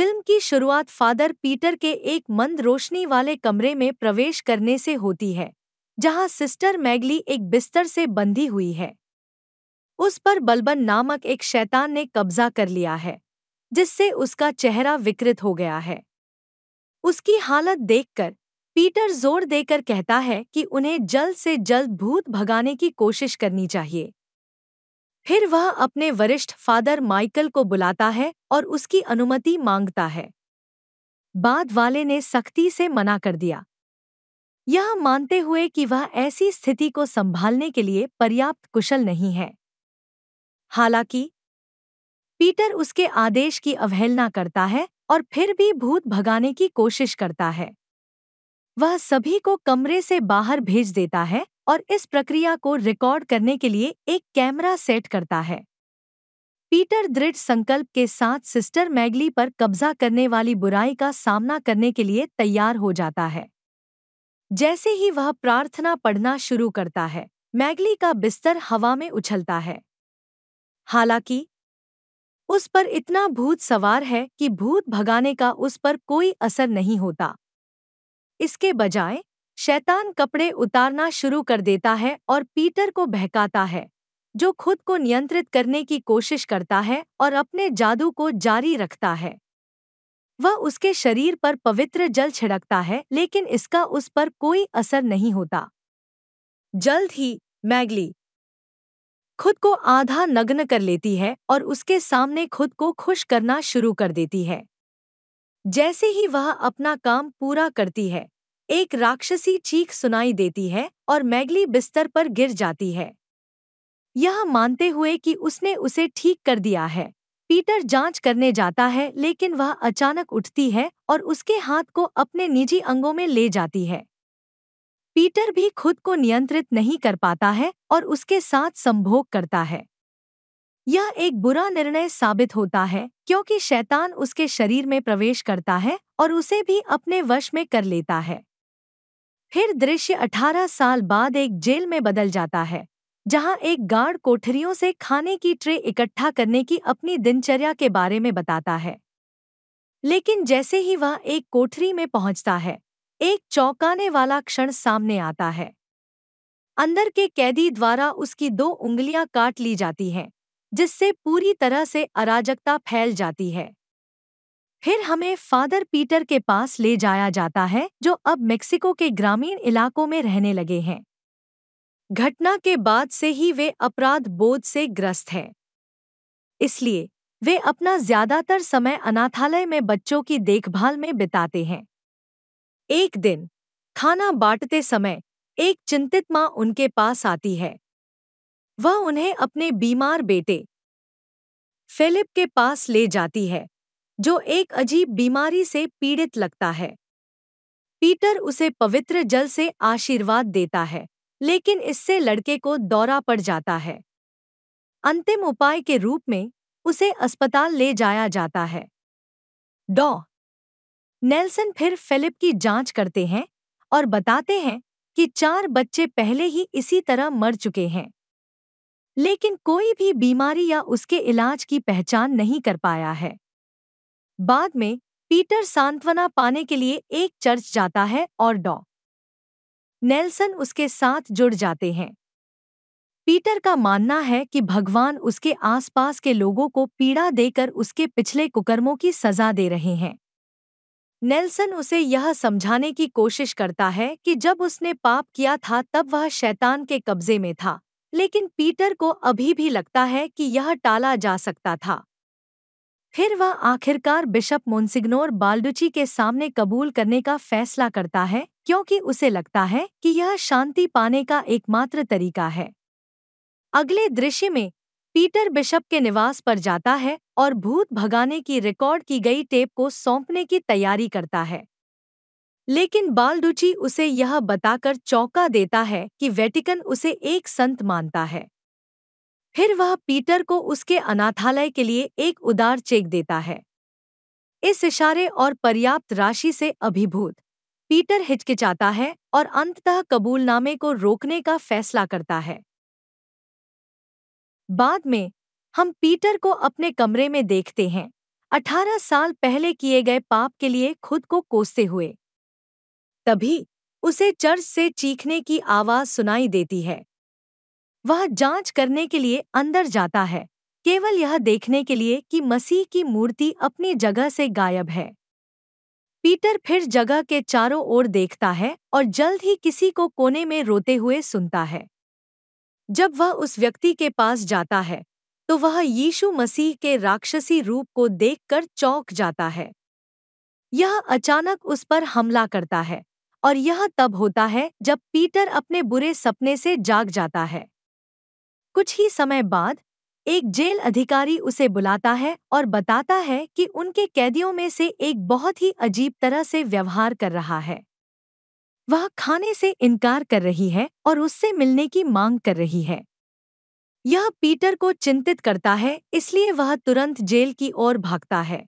film की शुरुआत father Peter के एक मंद रोशनी वाले कमरे में प्रवेश करने से होती है जहां सिस्टर मैगली एक बिस्तर से बंधी हुई है उस पर बलबन नामक एक शैतान ने कब्जा कर लिया है जिससे उसका चेहरा विकृत हो गया है उसकी हालत देखकर पीटर जोर देकर कहता है कि उन्हें जल्द से जल्द भूत भगाने की कोशिश करनी चाहिए फिर वह अपने वरिष्ठ फादर माइकल को बुलाता है और उसकी अनुमति मांगता है बाद वाले ने सख्ती से मना कर दिया यह मानते हुए कि वह ऐसी स्थिति को संभालने के लिए पर्याप्त कुशल नहीं है हालांकि पीटर उसके आदेश की अवहेलना करता है और फिर भी भूत भगाने की कोशिश करता है वह सभी को कमरे से बाहर भेज देता है और इस प्रक्रिया को रिकॉर्ड करने के लिए एक कैमरा सेट करता है पीटर दृढ़ संकल्प के साथ सिस्टर मैगली पर कब्जा करने वाली बुराई का सामना करने के लिए तैयार हो जाता है जैसे ही वह प्रार्थना पढ़ना शुरू करता है मैगली का बिस्तर हवा में उछलता है हालांकि उस पर इतना भूत सवार है कि भूत भगाने का उस पर कोई असर नहीं होता इसके बजाय शैतान कपड़े उतारना शुरू कर देता है और पीटर को बहकाता है जो खुद को नियंत्रित करने की कोशिश करता है और अपने जादू को जारी रखता है वह उसके शरीर पर पवित्र जल छिड़कता है लेकिन इसका उस पर कोई असर नहीं होता जल्द ही मैगली खुद को आधा नग्न कर लेती है और उसके सामने खुद को खुश करना शुरू कर देती है जैसे ही वह अपना काम पूरा करती है एक राक्षसी चीख सुनाई देती है और मैगली बिस्तर पर गिर जाती है यह मानते हुए कि उसने उसे ठीक कर दिया है पीटर जांच करने जाता है लेकिन वह अचानक उठती है और उसके हाथ को अपने निजी अंगों में ले जाती है पीटर भी खुद को नियंत्रित नहीं कर पाता है और उसके साथ संभोग करता है यह एक बुरा निर्णय साबित होता है क्योंकि शैतान उसके शरीर में प्रवेश करता है और उसे भी अपने वश में कर लेता है फिर दृश्य 18 साल बाद एक जेल में बदल जाता है जहां एक गार्ड कोठरियों से खाने की ट्रे इकट्ठा करने की अपनी दिनचर्या के बारे में बताता है लेकिन जैसे ही वह एक कोठरी में पहुंचता है एक चौंकाने वाला क्षण सामने आता है अंदर के कैदी द्वारा उसकी दो उंगलियां काट ली जाती हैं जिससे पूरी तरह से अराजकता फैल जाती है फिर हमें फादर पीटर के पास ले जाया जाता है जो अब मेक्सिको के ग्रामीण इलाकों में रहने लगे हैं घटना के बाद से ही वे अपराध बोध से ग्रस्त हैं इसलिए वे अपना ज्यादातर समय अनाथालय में बच्चों की देखभाल में बिताते हैं एक दिन खाना बांटते समय एक चिंतित माँ उनके पास आती है वह उन्हें अपने बीमार बेटे फिलिप के पास ले जाती है जो एक अजीब बीमारी से पीड़ित लगता है पीटर उसे पवित्र जल से आशीर्वाद देता है लेकिन इससे लड़के को दौरा पड़ जाता है अंतिम उपाय के रूप में उसे अस्पताल ले जाया जाता है डॉ नेल्सन फिर फिलिप की जांच करते हैं और बताते हैं कि चार बच्चे पहले ही इसी तरह मर चुके हैं लेकिन कोई भी बीमारी या उसके इलाज की पहचान नहीं कर पाया है बाद में पीटर सांत्वना पाने के लिए एक चर्च जाता है और डॉ नेल्सन उसके साथ जुड़ जाते हैं पीटर का मानना है कि भगवान उसके आसपास के लोगों को पीड़ा देकर उसके पिछले कुकर्मों की सजा दे रहे हैं नेल्सन उसे यह समझाने की कोशिश करता है कि जब उसने पाप किया था तब वह शैतान के कब्जे में था लेकिन पीटर को अभी भी लगता है कि यह टाला जा सकता था फिर वह आखिरकार बिशप मोन्सिग्नोर बाल्डुची के सामने कबूल करने का फैसला करता है क्योंकि उसे लगता है कि यह शांति पाने का एकमात्र तरीका है अगले दृश्य में पीटर बिशप के निवास पर जाता है और भूत भगाने की रिकॉर्ड की गई टेप को सौंपने की तैयारी करता है लेकिन बालडुची उसे यह बताकर चौंका देता है कि वेटिकन उसे एक संत मानता है फिर वह पीटर को उसके अनाथालय के लिए एक उदार चेक देता है इस इशारे और पर्याप्त राशि से अभिभूत पीटर हिचकिचाता है और अंततः कबूलनामे को रोकने का फैसला करता है बाद में हम पीटर को अपने कमरे में देखते हैं अठारह साल पहले किए गए पाप के लिए खुद को कोसते हुए तभी उसे चर्च से चीखने की आवाज सुनाई देती है वह जांच करने के लिए अंदर जाता है केवल यह देखने के लिए कि मसीह की मूर्ति अपनी जगह से गायब है पीटर फिर जगह के चारों ओर देखता है और जल्द ही किसी को कोने में रोते हुए सुनता है जब वह उस व्यक्ति के पास जाता है तो वह यीशु मसीह के राक्षसी रूप को देखकर चौंक जाता है यह अचानक उस पर हमला करता है और यह तब होता है जब पीटर अपने बुरे सपने से जाग जाता है कुछ ही समय बाद एक जेल अधिकारी उसे बुलाता है और बताता है कि उनके कैदियों में से एक बहुत ही अजीब तरह से व्यवहार कर रहा है वह खाने से इनकार कर रही है और उससे मिलने की मांग कर रही है यह पीटर को चिंतित करता है इसलिए वह तुरंत जेल की ओर भागता है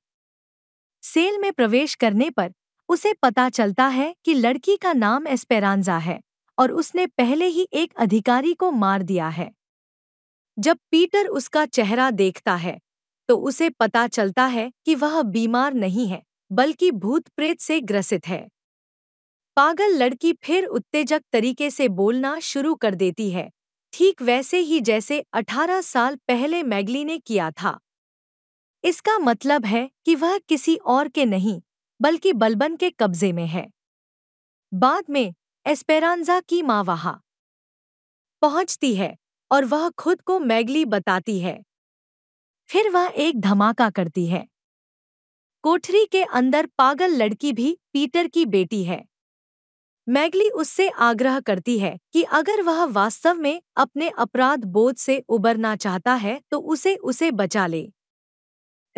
सेल में प्रवेश करने पर उसे पता चलता है कि लड़की का नाम एस्पेरांजा है और उसने पहले ही एक अधिकारी को मार दिया है जब पीटर उसका चेहरा देखता है तो उसे पता चलता है कि वह बीमार नहीं है बल्कि भूत प्रेत से ग्रसित है पागल लड़की फिर उत्तेजक तरीके से बोलना शुरू कर देती है ठीक वैसे ही जैसे 18 साल पहले मैगली ने किया था इसका मतलब है कि वह किसी और के नहीं बल्कि बलबन के कब्जे में है बाद में एस्पेरांजा की माँ वहां पहुंचती है और वह खुद को मैगली बताती है फिर वह एक धमाका करती है कोठरी के अंदर पागल लड़की भी पीटर की बेटी है मैगली उससे आग्रह करती है कि अगर वह वास्तव में अपने अपराध बोध से उबरना चाहता है तो उसे उसे बचा ले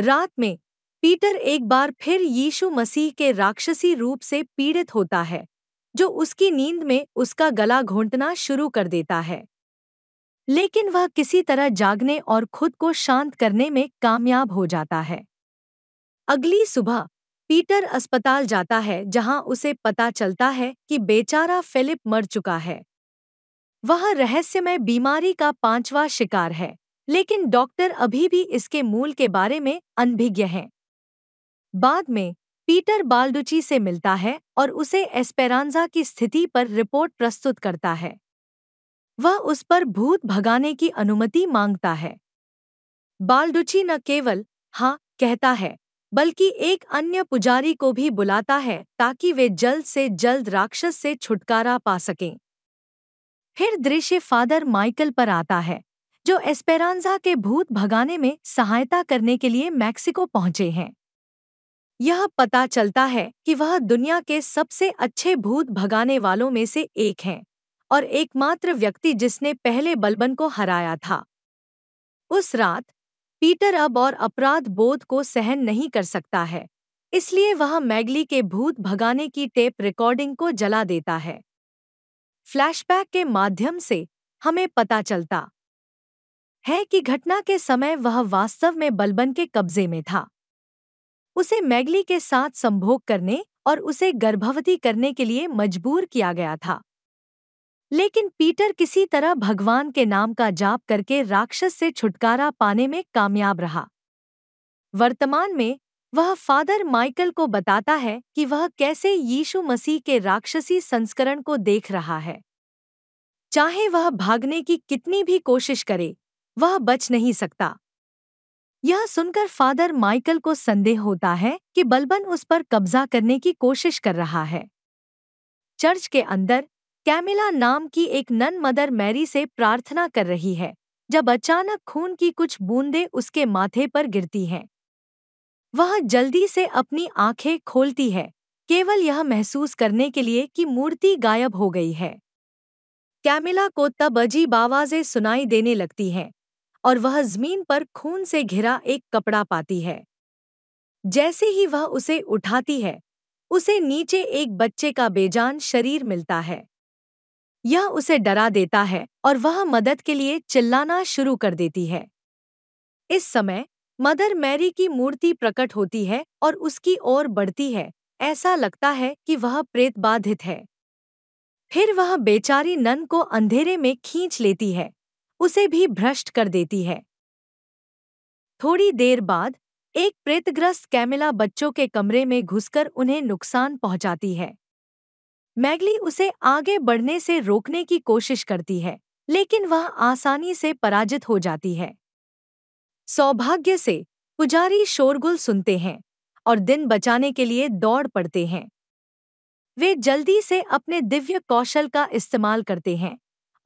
रात में पीटर एक बार फिर यीशु मसीह के राक्षसी रूप से पीड़ित होता है जो उसकी नींद में उसका गला घोंटना शुरू कर देता है लेकिन वह किसी तरह जागने और खुद को शांत करने में कामयाब हो जाता है अगली सुबह पीटर अस्पताल जाता है जहां उसे पता चलता है कि बेचारा फिलिप मर चुका है वह रहस्यमय बीमारी का पांचवा शिकार है लेकिन डॉक्टर अभी भी इसके मूल के बारे में अनभिज्ञ हैं बाद में पीटर बाल्डुची से मिलता है और उसे एस्पेरांजा की स्थिति पर रिपोर्ट प्रस्तुत करता है वह उस पर भूत भगाने की अनुमति मांगता है बालडुची न केवल हाँ कहता है बल्कि एक अन्य पुजारी को भी बुलाता है ताकि वे जल्द से जल्द राक्षस से छुटकारा पा सकें फिर दृश्य फादर माइकल पर आता है जो एस्पेरांजा के भूत भगाने में सहायता करने के लिए मैक्सिको पहुंचे हैं यह पता चलता है कि वह दुनिया के सबसे अच्छे भूत भगाने वालों में से एक हैं और एकमात्र व्यक्ति जिसने पहले बलबन को हराया था उस रात पीटर अब और अपराध बोध को सहन नहीं कर सकता है इसलिए वह मैगली के भूत भगाने की टेप रिकॉर्डिंग को जला देता है फ्लैशबैक के माध्यम से हमें पता चलता है कि घटना के समय वह वास्तव में बलबन के कब्जे में था उसे मैगली के साथ संभोग करने और उसे गर्भवती करने के लिए मजबूर किया गया था लेकिन पीटर किसी तरह भगवान के नाम का जाप करके राक्षस से छुटकारा पाने में कामयाब रहा वर्तमान में वह फादर माइकल को बताता है कि वह कैसे यीशु मसीह के राक्षसी संस्करण को देख रहा है चाहे वह भागने की कितनी भी कोशिश करे वह बच नहीं सकता यह सुनकर फादर माइकल को संदेह होता है कि बलबन उस पर कब्जा करने की कोशिश कर रहा है चर्च के अंदर कैमिला नाम की एक नन मदर मैरी से प्रार्थना कर रही है जब अचानक खून की कुछ बूंदें उसके माथे पर गिरती हैं वह जल्दी से अपनी आंखें खोलती है केवल यह महसूस करने के लिए कि मूर्ति गायब हो गई है कैमिला को तब अजीब आवाजें सुनाई देने लगती हैं और वह जमीन पर खून से घिरा एक कपड़ा पाती है जैसे ही वह उसे उठाती है उसे नीचे एक बच्चे का बेजान शरीर मिलता है यह उसे डरा देता है और वह मदद के लिए चिल्लाना शुरू कर देती है इस समय मदर मैरी की मूर्ति प्रकट होती है और उसकी ओर बढ़ती है ऐसा लगता है कि वह प्रेत बाधित है फिर वह बेचारी नन को अंधेरे में खींच लेती है उसे भी भ्रष्ट कर देती है थोड़ी देर बाद एक प्रेतग्रस्त कैमिला बच्चों के कमरे में घुसकर उन्हें नुकसान पहुंचाती है मैगली उसे आगे बढ़ने से रोकने की कोशिश करती है लेकिन वह आसानी से पराजित हो जाती है सौभाग्य से पुजारी शोरगुल सुनते हैं और दिन बचाने के लिए दौड़ पड़ते हैं वे जल्दी से अपने दिव्य कौशल का इस्तेमाल करते हैं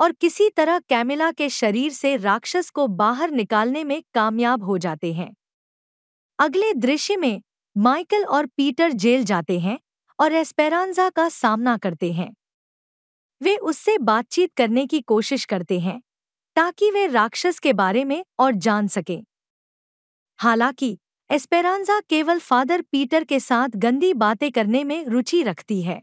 और किसी तरह कैमिला के शरीर से राक्षस को बाहर निकालने में कामयाब हो जाते हैं अगले दृश्य में माइकल और पीटर जेल जाते हैं और एस्पेरांजा का सामना करते हैं वे उससे बातचीत करने की कोशिश करते हैं ताकि वे राक्षस के बारे में और जान सकें हालांकि एस्पेरांजा केवल फादर पीटर के साथ गंदी बातें करने में रुचि रखती है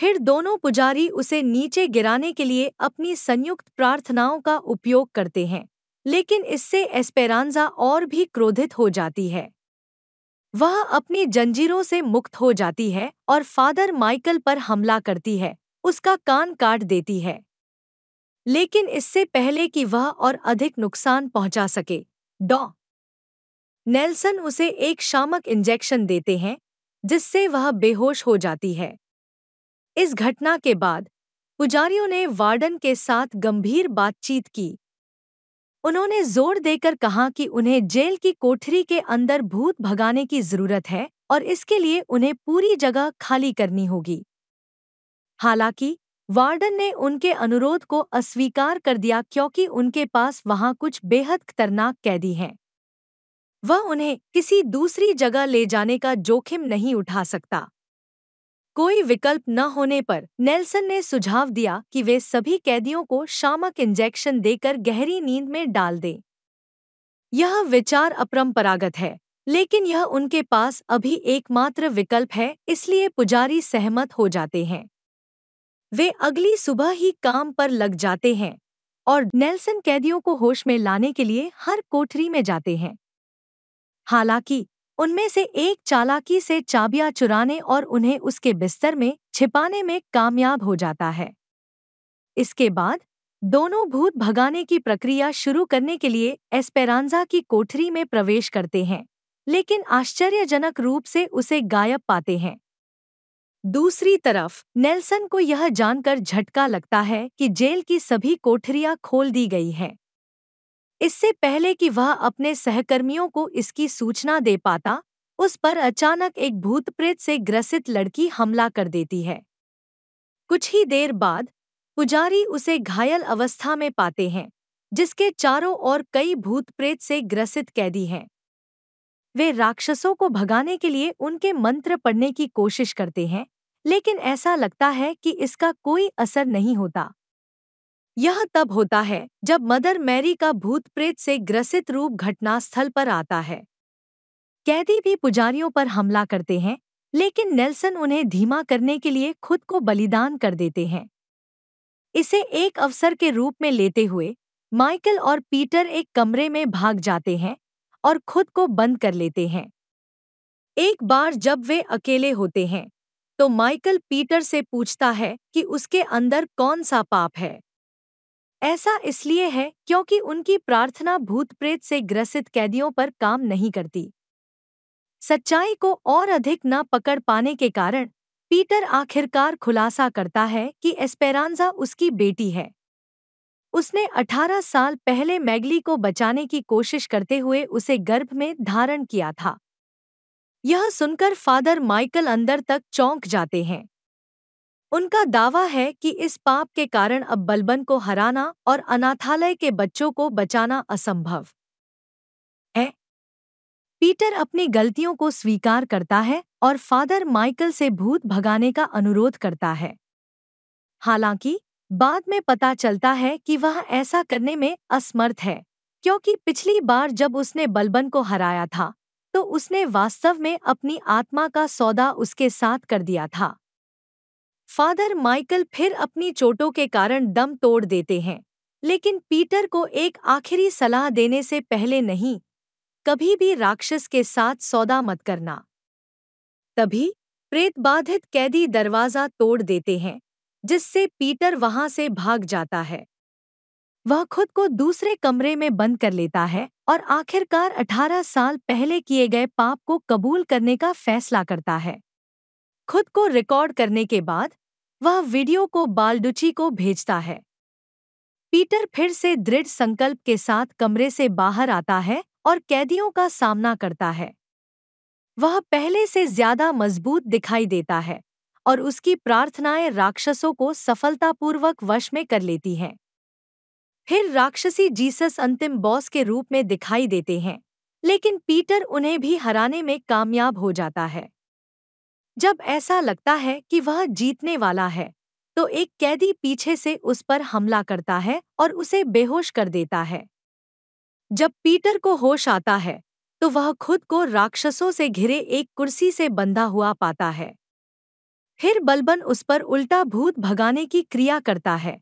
फिर दोनों पुजारी उसे नीचे गिराने के लिए अपनी संयुक्त प्रार्थनाओं का उपयोग करते हैं लेकिन इससे एस्पेरांजा और भी क्रोधित हो जाती है वह अपनी जंजीरों से मुक्त हो जाती है और फादर माइकल पर हमला करती है उसका कान काट देती है लेकिन इससे पहले कि वह और अधिक नुकसान पहुंचा सके डॉ नेल्सन उसे एक शामक इंजेक्शन देते हैं जिससे वह बेहोश हो जाती है इस घटना के बाद पुजारियों ने वार्डन के साथ गंभीर बातचीत की उन्होंने जोर देकर कहा कि उन्हें जेल की कोठरी के अंदर भूत भगाने की जरूरत है और इसके लिए उन्हें पूरी जगह खाली करनी होगी हालांकि वार्डन ने उनके अनुरोध को अस्वीकार कर दिया क्योंकि उनके पास वहां कुछ बेहद खतरनाक कैदी हैं वह उन्हें किसी दूसरी जगह ले जाने का जोखिम नहीं उठा सकता कोई विकल्प न होने पर नेल्सन ने सुझाव दिया कि वे सभी कैदियों को शामक इंजेक्शन देकर गहरी नींद में डाल दें यह विचार अपरंपरागत है लेकिन यह उनके पास अभी एकमात्र विकल्प है इसलिए पुजारी सहमत हो जाते हैं वे अगली सुबह ही काम पर लग जाते हैं और नेल्सन कैदियों को होश में लाने के लिए हर कोठरी में जाते हैं हालांकि उनमें से एक चालाकी से चाबियां चुराने और उन्हें उसके बिस्तर में छिपाने में कामयाब हो जाता है इसके बाद दोनों भूत भगाने की प्रक्रिया शुरू करने के लिए एस्पेरांजा की कोठरी में प्रवेश करते हैं लेकिन आश्चर्यजनक रूप से उसे गायब पाते हैं दूसरी तरफ नेल्सन को यह जानकर झटका लगता है कि जेल की सभी कोठरियां खोल दी गई हैं इससे पहले कि वह अपने सहकर्मियों को इसकी सूचना दे पाता उस पर अचानक एक भूत प्रेत से ग्रसित लड़की हमला कर देती है कुछ ही देर बाद पुजारी उसे घायल अवस्था में पाते हैं जिसके चारों ओर कई भूत प्रेत से ग्रसित कैदी हैं वे राक्षसों को भगाने के लिए उनके मंत्र पढ़ने की कोशिश करते हैं लेकिन ऐसा लगता है कि इसका कोई असर नहीं होता यह तब होता है जब मदर मैरी का भूत प्रेत से ग्रसित रूप घटनास्थल पर आता है कैदी भी पुजारियों पर हमला करते हैं लेकिन नेल्सन उन्हें धीमा करने के लिए खुद को बलिदान कर देते हैं इसे एक अवसर के रूप में लेते हुए माइकल और पीटर एक कमरे में भाग जाते हैं और खुद को बंद कर लेते हैं एक बार जब वे अकेले होते हैं तो माइकल पीटर से पूछता है कि उसके अंदर कौन सा पाप है ऐसा इसलिए है क्योंकि उनकी प्रार्थना भूत प्रेत से ग्रसित कैदियों पर काम नहीं करती सच्चाई को और अधिक न पकड़ पाने के कारण पीटर आखिरकार खुलासा करता है कि एस्पेरांजा उसकी बेटी है उसने 18 साल पहले मैगली को बचाने की कोशिश करते हुए उसे गर्भ में धारण किया था यह सुनकर फादर माइकल अंदर तक चौंक जाते हैं उनका दावा है कि इस पाप के कारण अब बलबन को हराना और अनाथालय के बच्चों को बचाना असंभव है पीटर अपनी गलतियों को स्वीकार करता है और फादर माइकल से भूत भगाने का अनुरोध करता है हालांकि बाद में पता चलता है कि वह ऐसा करने में असमर्थ है क्योंकि पिछली बार जब उसने बलबन को हराया था तो उसने वास्तव में अपनी आत्मा का सौदा उसके साथ कर दिया था फादर माइकल फिर अपनी चोटों के कारण दम तोड़ देते हैं लेकिन पीटर को एक आखिरी सलाह देने से पहले नहीं कभी भी राक्षस के साथ सौदा मत करना तभी प्रेत बाधित कैदी दरवाजा तोड़ देते हैं जिससे पीटर वहां से भाग जाता है वह खुद को दूसरे कमरे में बंद कर लेता है और आखिरकार 18 साल पहले किए गए पाप को कबूल करने का फैसला करता है खुद को रिकॉर्ड करने के बाद वह वीडियो को बालडुची को भेजता है पीटर फिर से दृढ़ संकल्प के साथ कमरे से बाहर आता है और कैदियों का सामना करता है वह पहले से ज्यादा मजबूत दिखाई देता है और उसकी प्रार्थनाएं राक्षसों को सफलतापूर्वक वश में कर लेती हैं फिर राक्षसी जीसस अंतिम बॉस के रूप में दिखाई देते हैं लेकिन पीटर उन्हें भी हराने में कामयाब हो जाता है जब ऐसा लगता है कि वह जीतने वाला है तो एक कैदी पीछे से उस पर हमला करता है और उसे बेहोश कर देता है जब पीटर को होश आता है तो वह खुद को राक्षसों से घिरे एक कुर्सी से बंधा हुआ पाता है फिर बलबन उस पर उल्टा भूत भगाने की क्रिया करता है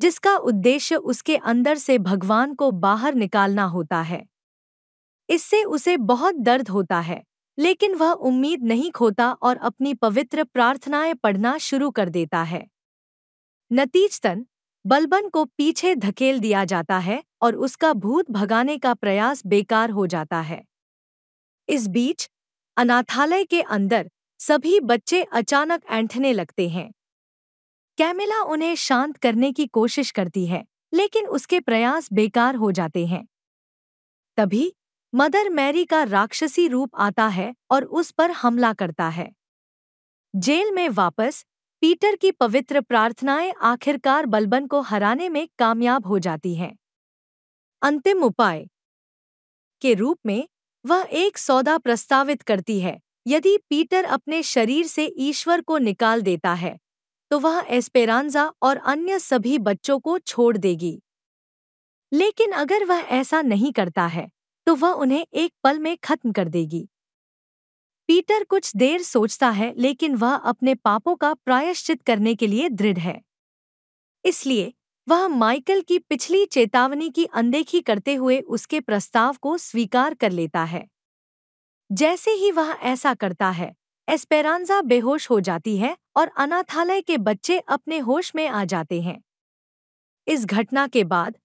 जिसका उद्देश्य उसके अंदर से भगवान को बाहर निकालना होता है इससे उसे बहुत दर्द होता है लेकिन वह उम्मीद नहीं खोता और अपनी पवित्र प्रार्थनाएं पढ़ना शुरू कर देता है नतीजतन बलबन को पीछे धकेल दिया जाता है और उसका भूत भगाने का प्रयास बेकार हो जाता है इस बीच अनाथालय के अंदर सभी बच्चे अचानक ऐंठने लगते हैं कैमिला उन्हें शांत करने की कोशिश करती है लेकिन उसके प्रयास बेकार हो जाते हैं तभी मदर मैरी का राक्षसी रूप आता है और उस पर हमला करता है जेल में वापस पीटर की पवित्र प्रार्थनाएं आखिरकार बलबन को हराने में कामयाब हो जाती हैं अंतिम उपाय के रूप में वह एक सौदा प्रस्तावित करती है यदि पीटर अपने शरीर से ईश्वर को निकाल देता है तो वह एस्पेरांजा और अन्य सभी बच्चों को छोड़ देगी लेकिन अगर वह ऐसा नहीं करता है तो वह उन्हें एक पल में खत्म कर देगी पीटर कुछ देर सोचता है लेकिन वह अपने पापों का प्रायश्चित करने के लिए दृढ़ है इसलिए वह माइकल की पिछली चेतावनी की अनदेखी करते हुए उसके प्रस्ताव को स्वीकार कर लेता है जैसे ही वह ऐसा करता है एस्पेरांजा बेहोश हो जाती है और अनाथालय के बच्चे अपने होश में आ जाते हैं इस घटना के बाद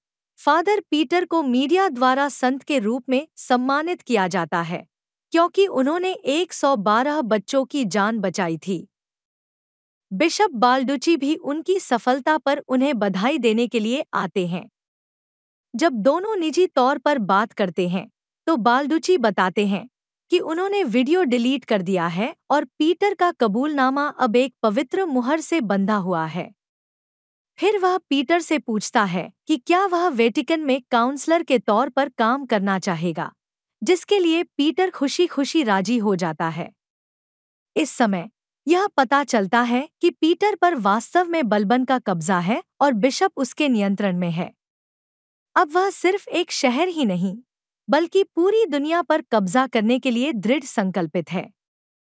फादर पीटर को मीडिया द्वारा संत के रूप में सम्मानित किया जाता है क्योंकि उन्होंने 112 बच्चों की जान बचाई थी बिशप बाल्डुची भी उनकी सफलता पर उन्हें बधाई देने के लिए आते हैं जब दोनों निजी तौर पर बात करते हैं तो बाल्डुची बताते हैं कि उन्होंने वीडियो डिलीट कर दिया है और पीटर का कबूलनामा अब एक पवित्र मुहर से बंधा हुआ है फिर वह पीटर से पूछता है कि क्या वह वेटिकन में काउंसलर के तौर पर काम करना चाहेगा जिसके लिए पीटर खुशी खुशी राजी हो जाता है इस समय यह पता चलता है कि पीटर पर वास्तव में बलबन का कब्जा है और बिशप उसके नियंत्रण में है अब वह सिर्फ एक शहर ही नहीं बल्कि पूरी दुनिया पर कब्जा करने के लिए दृढ़ संकल्पित है